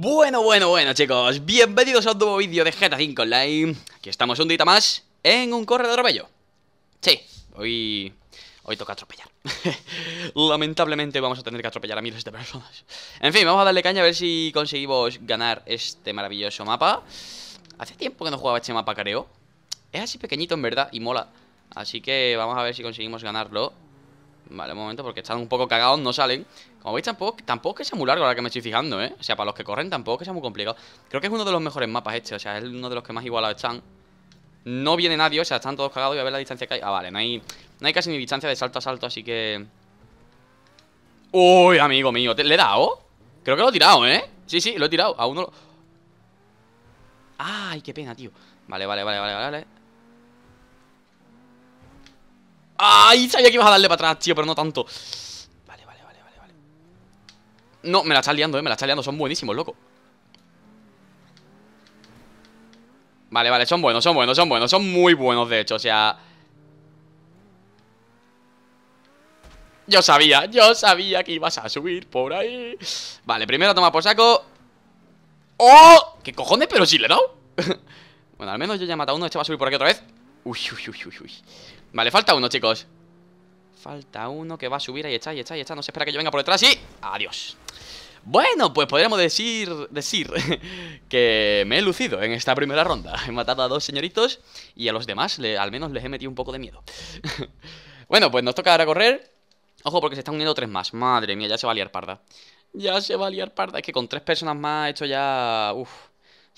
Bueno, bueno, bueno chicos, bienvenidos a un nuevo vídeo de GTA 5 Online Aquí estamos un día más en un corredor de atropello Sí, hoy... hoy toca atropellar Lamentablemente vamos a tener que atropellar a miles de personas En fin, vamos a darle caña a ver si conseguimos ganar este maravilloso mapa Hace tiempo que no jugaba este mapa careo Es así pequeñito en verdad y mola Así que vamos a ver si conseguimos ganarlo Vale, un momento, porque están un poco cagados, no salen Como veis, tampoco, tampoco es que sea muy largo ahora que me estoy fijando, ¿eh? O sea, para los que corren tampoco es que sea muy complicado Creo que es uno de los mejores mapas este, o sea, es uno de los que más igualados están No viene nadie, o sea, están todos cagados y a ver la distancia que hay Ah, vale, no hay, no hay casi ni distancia de salto a salto, así que... Uy, amigo mío, ¿le he dado? Creo que lo he tirado, ¿eh? Sí, sí, lo he tirado, a uno lo... Ay, qué pena, tío Vale, vale, vale, vale, vale ¡Ay! Sabía que ibas a darle para atrás, tío, pero no tanto Vale, vale, vale, vale, No, me la está liando, eh, me la está liando Son buenísimos, loco Vale, vale, son buenos, son buenos, son buenos Son muy buenos, de hecho, o sea Yo sabía, yo sabía que ibas a subir por ahí Vale, primero toma por saco ¡Oh! ¿Qué cojones? Pero sí le he dado Bueno, al menos yo ya he matado uno Este va a subir por aquí otra vez Uy, uy, uy, uy, Vale, falta uno, chicos Falta uno que va a subir, ahí está, ahí está, No se espera que yo venga por detrás y... ¡Adiós! Bueno, pues podríamos decir, decir que me he lucido en esta primera ronda He matado a dos señoritos y a los demás al menos les he metido un poco de miedo Bueno, pues nos toca ahora correr Ojo porque se están uniendo tres más Madre mía, ya se va a liar parda Ya se va a liar parda Es que con tres personas más hecho ya... Uf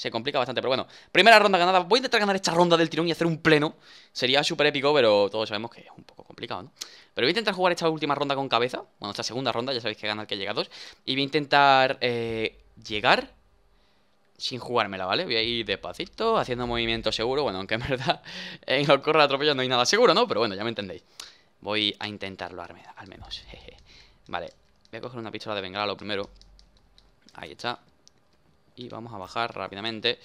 se complica bastante. Pero bueno, primera ronda ganada. Voy a intentar ganar esta ronda del tirón y hacer un pleno. Sería súper épico, pero todos sabemos que es un poco complicado, ¿no? Pero voy a intentar jugar esta última ronda con cabeza. Bueno, esta segunda ronda, ya sabéis que ganar el que llega dos. Y voy a intentar eh, llegar sin jugármela, ¿vale? Voy a ir despacito, haciendo movimiento seguro. Bueno, aunque en verdad en el corre atropello no hay nada seguro, ¿no? Pero bueno, ya me entendéis. Voy a intentarlo al menos. Jeje. Vale, voy a coger una pistola de bengala lo primero. Ahí está. Y vamos a bajar rápidamente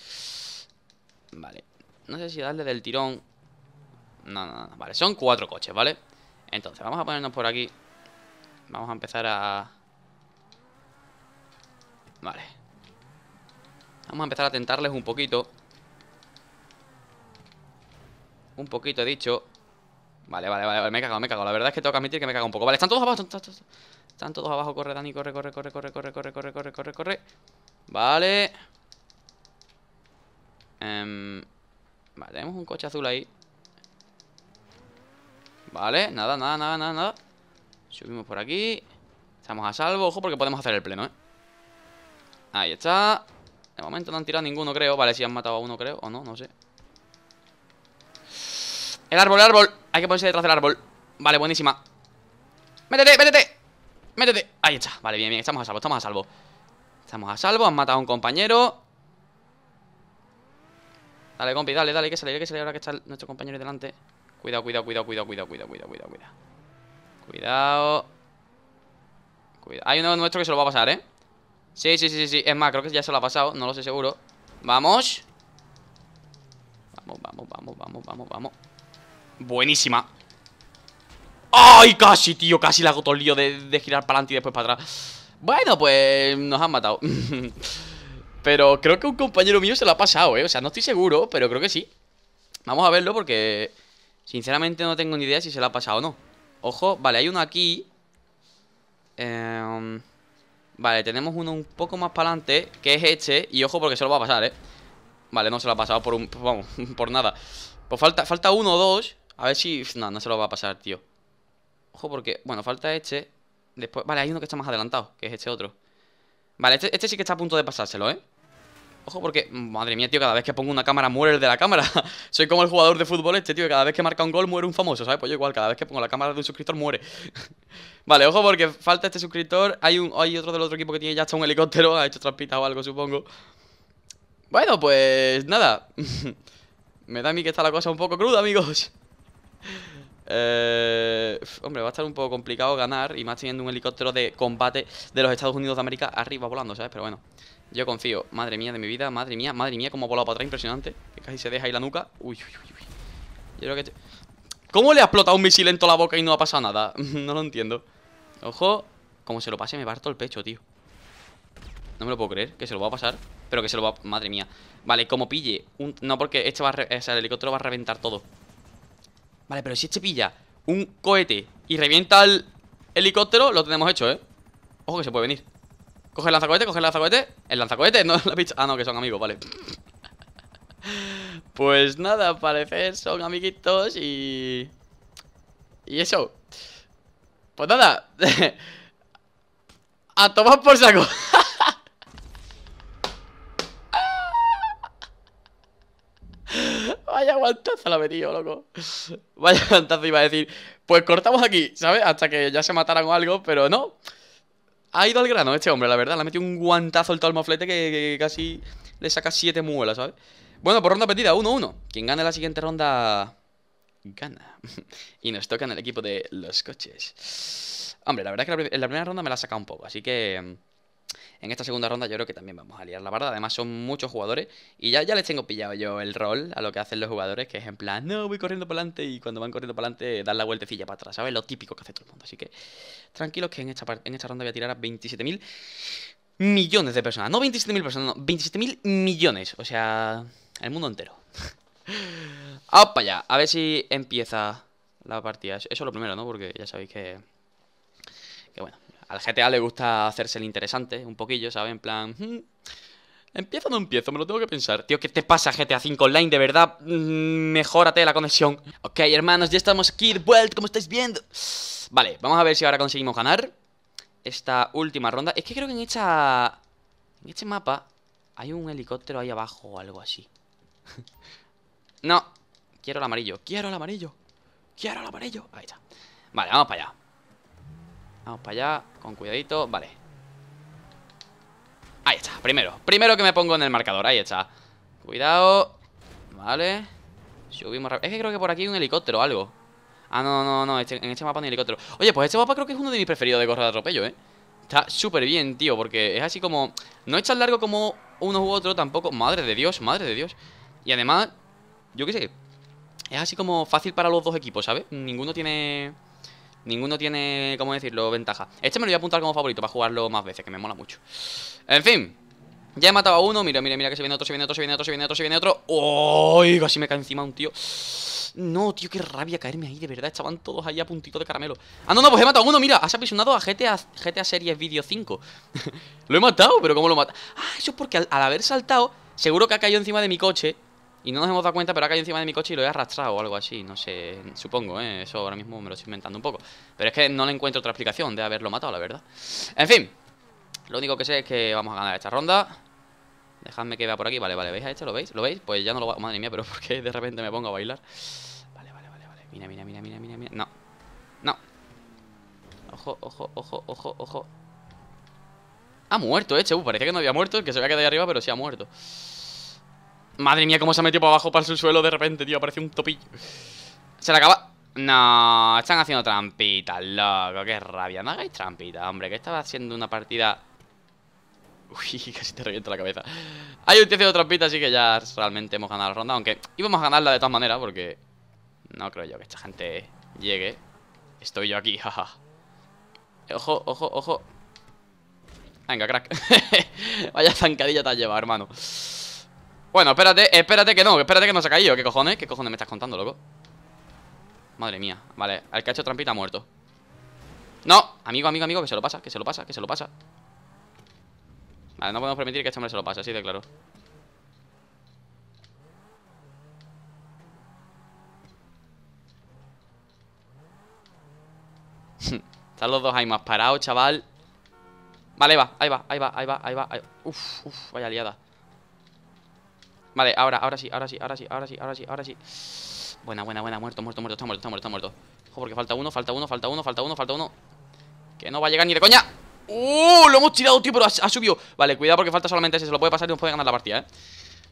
Vale No sé si darle del tirón No, no, no, vale Son cuatro coches, ¿vale? Entonces, vamos a ponernos por aquí Vamos a empezar a... Vale Vamos a empezar a tentarles un poquito Un poquito, he dicho Vale, vale, vale, me he cagado, me he cagado La verdad es que tengo que admitir que me he cagado un poco Vale, están todos abajo, están todos, están todos abajo Corre, Dani, corre, corre, corre, corre, corre, corre, corre, corre, corre, corre Vale. Em, vale, tenemos un coche azul ahí. Vale, nada, nada, nada, nada, Subimos por aquí. Estamos a salvo, ojo, porque podemos hacer el pleno, ¿eh? Ahí está. De momento no han tirado ninguno, creo. Vale, si han matado a uno, creo. O no, no sé. El árbol, el árbol. Hay que ponerse detrás del árbol. Vale, buenísima. Métete, métete. Métete. Ahí está. Vale, bien, bien. Estamos a salvo, estamos a salvo. Estamos a salvo, han matado a un compañero Dale, compi, dale, dale, que sale, que sale ahora que está nuestro compañero delante Cuidado, cuidado, cuidado, cuidado, cuidado, cuidado, cuidado, cuidado Cuidado Hay uno nuestro que se lo va a pasar, ¿eh? Sí, sí, sí, sí, es más, creo que ya se lo ha pasado, no lo sé seguro Vamos Vamos, vamos, vamos, vamos, vamos, vamos Buenísima ¡Ay, casi, tío! Casi le hago todo el lío de girar para adelante y después para atrás bueno, pues nos han matado. pero creo que un compañero mío se lo ha pasado, ¿eh? O sea, no estoy seguro, pero creo que sí. Vamos a verlo porque sinceramente no tengo ni idea si se lo ha pasado o no. Ojo, vale, hay uno aquí. Em, vale, tenemos uno un poco más para adelante, que es este. Y ojo porque se lo va a pasar, ¿eh? Vale, no se lo ha pasado por un... Vamos, por nada. Pues falta, falta uno o dos. A ver si... No, no se lo va a pasar, tío. Ojo porque... Bueno, falta este vale, hay uno que está más adelantado, que es este otro. Vale, este, este sí que está a punto de pasárselo, ¿eh? Ojo porque, mm, madre mía, tío, cada vez que pongo una cámara muere el de la cámara Soy como el jugador de fútbol este, tío, cada vez que marca un gol muere un famoso, ¿sabes? Pues yo igual, cada vez que pongo la cámara de un suscriptor muere Vale, ojo porque falta este suscriptor Hay un hay otro del otro equipo que tiene ya hasta un helicóptero Ha hecho trampita o algo, supongo Bueno, pues nada Me da a mí que está la cosa un poco cruda, amigos eh, hombre, va a estar un poco complicado ganar y más teniendo un helicóptero de combate de los Estados Unidos de América arriba volando, ¿sabes? Pero bueno, yo confío. Madre mía de mi vida, madre mía, madre mía, cómo ha volado para atrás, impresionante. casi se deja ahí la nuca. Uy, uy, uy, uy. Yo creo que... ¿Cómo le ha explotado un misil en toda la boca y no ha pasado nada? no lo entiendo. Ojo, como se lo pase me parto el pecho, tío. No me lo puedo creer, que se lo va a pasar Pero que se lo va a... Madre mía Vale, como pille No, porque este va a o sea, el helicóptero va a reventar todo Vale, pero si este pilla un cohete y revienta el helicóptero, lo tenemos hecho, ¿eh? Ojo que se puede venir. Coge el lanzacohete, coge el lanzacohete. El lanzacohete, no la picha. Ah, no, que son amigos, vale. pues nada, parece parecer son amiguitos y. Y eso. Pues nada. A tomar por saco. guantazo la ha metido, loco. Vaya guantazo iba a decir. Pues cortamos aquí, ¿sabes? Hasta que ya se mataran o algo, pero no. Ha ido al grano este hombre, la verdad. Le ha metido un guantazo el tal que, casi le saca siete muelas, ¿sabes? Bueno, por ronda perdida, 1-1. Quien gane la siguiente ronda gana. y nos toca en el equipo de los coches. Hombre, la verdad es que en la primera ronda me la ha sacado un poco, así que en esta segunda ronda yo creo que también vamos a liar la barda. Además, son muchos jugadores y ya, ya les tengo pillado yo el rol a lo que hacen los jugadores, que es en plan, no, voy corriendo para adelante y cuando van corriendo para adelante dan la vueltecilla para atrás, ¿sabes? Lo típico que hace todo el mundo. Así que tranquilos que en esta, en esta ronda voy a tirar a 27.000 millones de personas. No 27.000 personas, no, 27.000 millones. O sea, el mundo entero. ¡Opa ya! A ver si empieza la partida. Eso es lo primero, ¿no? Porque ya sabéis que que bueno, al GTA le gusta hacerse el interesante, un poquillo, ¿sabes? En plan... Hmm, ¿Empiezo o no empiezo? Me lo tengo que pensar. Tío, ¿qué te pasa GTA 5 Online? De verdad, mejorate mm, mejórate la conexión. Ok, hermanos, ya estamos aquí de vuelta, como estáis viendo. Vale, vamos a ver si ahora conseguimos ganar esta última ronda. Es que creo que en esta... En este mapa hay un helicóptero ahí abajo o algo así. no, quiero el amarillo, quiero el amarillo, quiero el amarillo. Ahí está. Vale, vamos para allá. Vamos para allá, con cuidadito, vale Ahí está, primero Primero que me pongo en el marcador, ahí está Cuidado Vale Subimos rápido, es que creo que por aquí hay un helicóptero o algo Ah, no, no, no, este, en este mapa no hay helicóptero Oye, pues este mapa creo que es uno de mis preferidos de correr de atropello, eh Está súper bien, tío, porque es así como... No es tan largo como uno u otro tampoco. Madre de Dios, madre de Dios. Y además, yo qué sé. Es así como fácil para los dos equipos, ¿sabes? Ninguno tiene... Ninguno tiene, ¿cómo decirlo?, ventaja. Este me lo voy a apuntar como favorito para jugarlo más veces, que me mola mucho. En fin. Ya he matado a uno. Mira, mira, mira que se viene otro, se viene otro, se viene otro, se viene otro, se viene otro. ¡Uy! Casi me cae encima un tío. No, tío, qué rabia caerme ahí, de verdad. Estaban todos ahí a puntito de caramelo. Ah, no, no, pues he matado a uno, mira. Has apisonado a GTA, GTA Series Video 5. lo he matado, pero ¿cómo lo mata? Ah, eso es porque al haber saltado, seguro que ha caído encima de mi coche y no nos hemos dado cuenta, pero ha caído encima de mi coche y lo he arrastrado o algo así. No sé, supongo, ¿eh? Eso ahora mismo me lo estoy inventando un poco. Pero es que no le encuentro otra explicación de haberlo matado, la verdad. En fin, lo único que sé es que vamos a ganar esta ronda. Dejadme que vea por aquí. Vale, vale, ¿veis a este? ¿Lo veis? ¿Lo veis? Pues ya no lo va... Madre mía, pero ¿por qué de repente me pongo a bailar? Vale, vale, vale, vale. Mira, mira, mira, mira, mira, mira. No. No. Ojo, ojo, ojo, ojo, ojo. Ha muerto, eh, uh. Parecía que no había muerto, que se había quedado ahí arriba, pero sí ha muerto. Madre mía, cómo se ha metido para abajo, para el suelo de repente, tío. Aparece un topillo. Se le acaba... No, están haciendo trampitas, loco. Qué rabia. No hagáis trampitas, hombre. Que estaba haciendo una partida... Uy, casi te reviento la cabeza. Hay un tío haciendo trampitas, así que ya realmente hemos ganado la ronda. Aunque íbamos a ganarla de todas maneras, porque... No creo yo que esta gente llegue. Estoy yo aquí, jaja. Ojo, ojo, ojo. Venga, crack. Vaya zancadilla te has llevado, hermano. Bueno, espérate, espérate que no, espérate que no se ha caído ¿Qué cojones? ¿Qué cojones me estás contando, loco? Madre mía, vale, el que ha hecho trampita ha muerto No, amigo, amigo, amigo, que se lo pasa, que se lo pasa, que se lo pasa Vale, no podemos permitir que este hombre se lo pase, así de claro Están los dos ahí más parados, chaval Vale, ahí va, ahí va, ahí va, ahí va, ahí va, ahí va. Uf, uf, vaya liada Vale, ahora, ahora sí, ahora sí, ahora sí, ahora sí, ahora sí, ahora sí. Buena, buena, buena, muerto, muerto, muerto, está muerto, está muerto, está Ojo, porque falta uno, falta uno, falta uno, falta uno, falta uno. Que no va a llegar ni de coña. ¡Uh! Lo hemos tirado, tío, pero ha, subido. Vale, cuidado porque falta solamente ese, se lo puede pasar y nos puede ganar la partida, eh.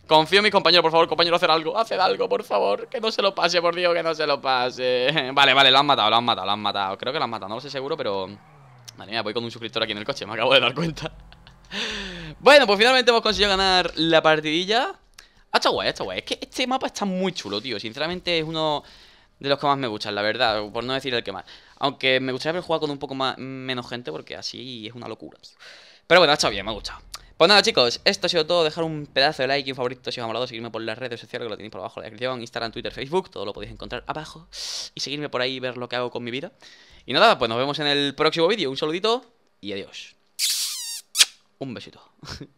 Confío en mis compañeros, por favor, compañero, hacer algo Haced algo, por favor, que no se lo pase, por Dios Que no se lo pase Vale, vale, lo han matado, lo han matado, lo han matado Creo que lo han matado, no lo sé seguro, pero... Madre mía, voy con un suscriptor aquí en el coche, me acabo de dar cuenta Bueno, pues finalmente hemos conseguido ganar la partidilla ha estado guay, estado guay. Es que este mapa está muy chulo, tío. Sinceramente es uno de los que más me gustan, la verdad. Por no decir el que más. Aunque me gustaría haber jugado con un poco más, menos gente porque así es una locura, Pero bueno, ha estado bien, me ha gustado. Pues nada chicos, esto ha sido todo, dejar un pedazo de like y un favorito si os ha molado, seguirme por las redes sociales que lo tenéis por abajo en la descripción, Instagram, Twitter, Facebook, todo lo podéis encontrar abajo y seguirme por ahí y ver lo que hago con mi vida. Y nada, pues nos vemos en el próximo vídeo, un saludito y adiós. Un besito.